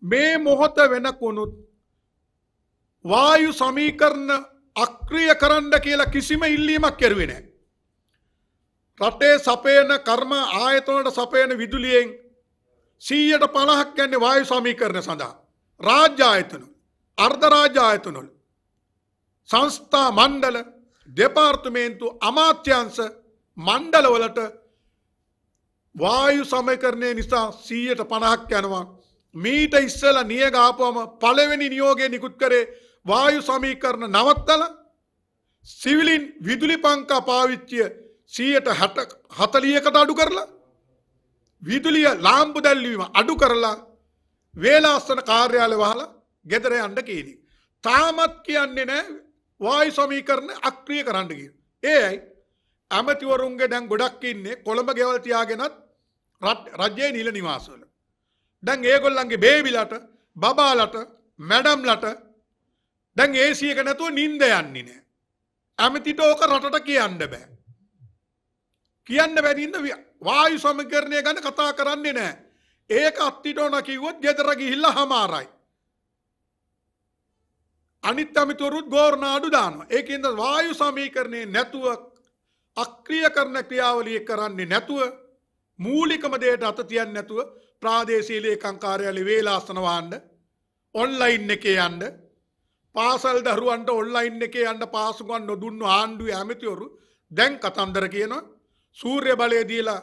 මේ මොහොත වෙනකුණුත් වායු සමීකරණ අක්‍රිය කරන්න කියලා කිසිම ඉල්ලීමක් කෙරුවේ නැහැ. රටේ සපයන කර්ම ආයතනවලට සපයන විදුලියෙන් 150ක් යන්නේ වායු සමීකරණ සඳහා. රාජ්‍ය ආයතන, අර්ධ රාජ්‍ය ආයතනවල සංස්ථා මණ්ඩල, දෙපාර්තමේන්තු, අමාත්‍යාංශ මණ්ඩලවලට වායු සමීකරණය නිසා 150ක් යනවා මීට ඉස්සල නියගාපුවම පළවෙනි නියෝගය නිකුත් කරේ වායු සමීකරණ නවත්තල සිවිලින් විදුලි පංකා පාවිච්චිය සීයට හැට හතලියකට අඩු කරලා විදුලිය ලාම්පු දැල්ලීම අඩු කරලා වේලාස්සන කාර්යාල වහලා ගෙදර යන්න කියනි. තාමත් කියන්නේ නෑ වායු සමීකරණ අක්‍රිය කරන්න කිය. ඒයි ඇමතිවරුන්ගේ දැන් ගොඩක් ඉන්නේ කොළඹ ගෙවල් තියාගෙනත් රජයේ නිල නිවාසවල. දැන් ඒගොල්ලන්ගේ බේබිලට බබාලට මැඩම්ලට දැන් ඒසි එක නැතුව නින්ද යන්නේ නෑ. ඇමතිට ඕක රටට කියන්න බෑ. කියන්න බැරින්න වායු සමකරණය ගැන කතා කරන්නේ නෑ. ඒක අත්තිට ඕන කිව්වොත් ගෙදර ගිහිල්ලා හමාරයි. අනිත් අමිතුරුත් ගෝරනාඩු දානවා. ඒකෙන්ද වායු සමීකරණය නැතුව අක්‍රිය කරන ක්‍රියාවලිය කරන්නේ නැතුව මූලිකම දෙයට අත තියන්නේ නැතුව ප්‍රාදේශී ලේකම් කාර්යාලේ වේලාසන වහන්න ඔන්ලයින් එකේ යන්න පාසල් දරුවන්ට ඔන්ලයින් එකේ යන්න පාසුකම් නොදුන්නු ආණ්ඩුවේ ඇමතිවරු දැන් කතන්දර කියනවා සූර්ය බලය දීලා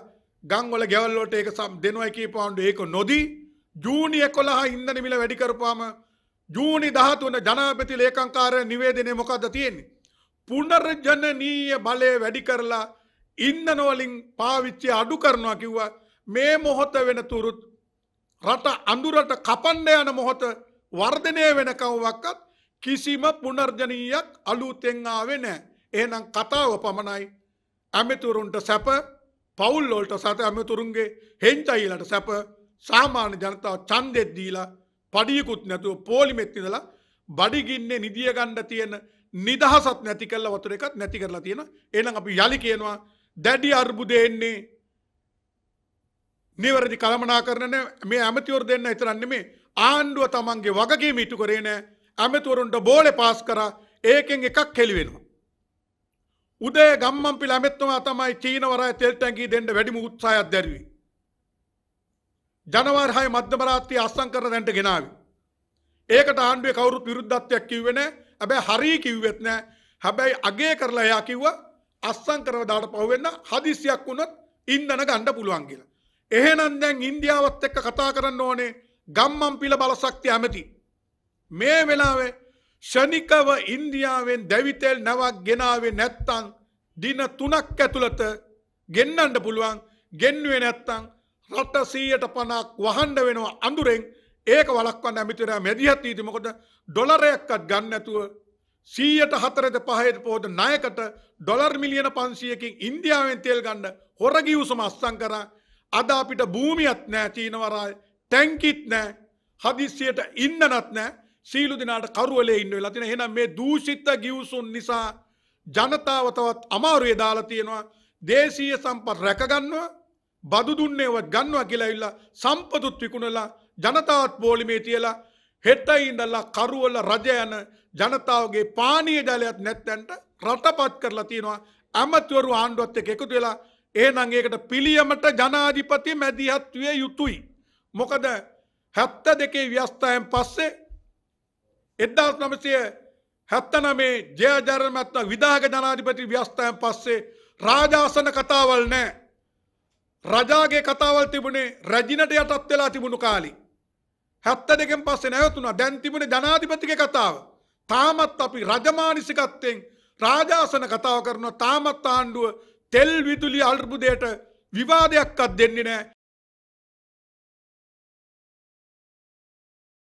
ගංගොල ගෙවල් වලට ඒක දෙනවා කියපු ආණ්ඩුව ඒක නොදී ජූනි 11 ඉන්ධන මිල වැඩි කරපුවාම ජූනි 13 ජනාධිපති ලේකම් කාර්යාලය නිවේදනයේ මොකද්ද තියෙන්නේ පුනර්ජනනීය බලය වැඩි කරලා ඉන්ධන වලින් පාවිච්චි අඩු කරනවා කිව්වා මේ මොහොත වෙන තුරුත් රට අඳුරට කපන්න යන මොහොත වර්ධනය වෙනකව්වක්කත් කිසිම පුනර්ජනීයක් අලුතෙන්ආාවෙ නෑ. ඒනම් කතාව පමණයි ඇමිතුරුන්ට සැප පවුල්ලෝල්ට සත ඇමතුරුන්ගේ හෙන්චයිලට සැප සාමාන්‍ය ජනතාව චන්දෙද්දීලා පඩියකුත් නැතුව පෝලිමෙත්තිදලා බඩිගින්නේ නිදියගණ්ඩ තියෙන නිදහසත් නැති කල්ල වතුර එකත් නැති කරලා තියෙන එනම් අපි යළි කියනවා දැඩි අර්බුදයෙන්නේ නිවැරදි කළමනා කරන මේ ඇමතිවරු දෙන්න හිතරන්නේ මේ ආණ්ඩුව තමන්ගේ වගකීම ඉටු කරේ නෑ ඇමතිවරුන්ට බෝලෙ පාස් කරා ඒකෙන් එකක් හෙළිවෙනවා. උදේ ගම්මම්පිල ඇමැත්තුමා තමයි චීනවරය තෙල් ටැංගී දෙන්න වැඩිම උත්සාහයක් දැරුවේ. ජනවාර් හය මධ්‍යමරාත්‍රය අස්සං කරන දැන්ට ගෙනාව. ඒකට ආණ්ඩුවේ කවුරුත් විරුද්ධත්වයක් කිව්වෙන හැබැයි හරී කිව්වෙත් නෑ හැබැයි අගේ කරලා එයා කිව්වා අස්සං කරව දාට පහුවෙන්න හදිසියක් වුණොත් ඉන්දන ගණ්ඩ පුළුවන් කියලා. එහෙනම් දැන් ඉන්දියාවත් එක්ක කතා කරන්න ඕනේ ගම්මම් පිළ බලසක්ති ඇමති. මේ වෙලාවේ ෂනිකව ඉන්දියාවෙන් දැවිතෙල් නැවක් ගෙනාවේ නැත්තං දින තුනක් ඇතුළත ගෙන්නන්ඩ පුළුවන් ගෙන්නුවේ නැත්තං රට සීයට පනක් වහන්ඩ වෙනවා අඳුරෙන් ඒක වලක්වන්න ඇමිතර මැදිහත්වීති මොකොද ඩොලරයක්කත් ගන්නඇතුව සීයට හතරද පහයට පෝද නායකට ඩොලර් මිලියන පන්සියකින් ඉන්දියාවෙන් තේල් ගන්න හොරගියවසම අස්සං කරා අද අපිට භූමියත් නෑ චීනවරා තැංකිත් නෑ හදිස්සියට ඉන්නනත් නෑ සීලු දිනාට කරුවලේ ඉන්න වෙලා තියෙන එහෙනම් මේ දූෂිත ගිවිසුම් නිසා ජනතාව තවත් අමාරුවේ දාලා තියෙනවා දේශීය සම්පත් රැකගන්නවා බදු දුන්නේවත් ගන්නවා කියලා ඇවිල්ලා සම්පතුත් විකුණලා ජනතාවත් පොලිමේ තියලා හෙට ඉඳලා කරුවල රජ යන ජනතාවගේ පානීය ජලයක් නැත්තන්ට රටපත් කරලා තියෙනවා ඇමතිවරු ආණ්ඩුවත් එක්ක එකතු වෙලා එහනම් ඒකට පිළියමට ජනාධිපති මැදිහත්විය යුතුයි. මොකද හැත්ත දෙකේ ව්‍යස්ථයන් පස්සේ එදදාස් නමසය හැත්තන මේ ජයජරමත්ත විදාග ජනාධිපති ව්‍යස්ථයන් පස්සේ රාජාසන කතාවල් නෑ. රජාගේ කතාවල් තිබුණේ රැජිනට යටත් වෙලා තිබුණු කාලි. හැත්ත දෙකෙන් පස්සේ නැවතුන දැන් තිබුණ ජනාධිපතික කතාව. තාමත් අපි රජමානිසිකත්තෙන් රාජාසන කතාව කරන තාමත් ආණ්ඩුව තෙල් විදුලි අල්බුදයට විවාදයක්වත් දෙන්නේ නෑ